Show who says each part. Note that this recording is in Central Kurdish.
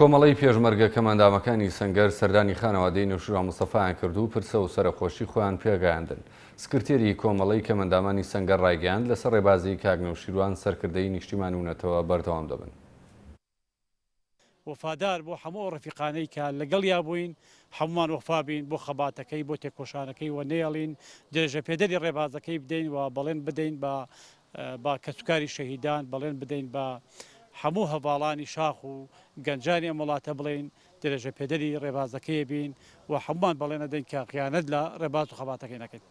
Speaker 1: کۆمەڵی پێشمەرگە کەمەندامەکانی سنگەر سەردانی خانەوادەی نوشورا مستەفایان کردو پرسە و سەرخۆشی خۆیان پێگەاندن سکرتێری کۆمەڵی کەمەندامانی سنگەر ڕایگەاند لەسەر ڕێبازی کاگنەوشیروان سەرکردەی نیشتیمان وونەتەوە بەردەوام دەبن
Speaker 2: وفادار بۆ هەموو ڕفیقانەی کە لەگەڵ یا بووین هەمومان وەفابین بۆ خەباتەکەی بۆ تێکۆشانەکەی و نێڵین درێژە پێدەری ڕێبازەکەی بدەین و بەڵێن بدەین بە با کەسوکاری شەهیددان بەڵێن بدەین بە هەموو هەواڵانی شاخ و گەنجانی ئەم وڵاتە بڵین درێژە پێدەری ڕێبازەکەی بین و هەمومان بەڵێنە دەین کە قیانەت لە ڕێباز و خەباتەکەی نەکەین.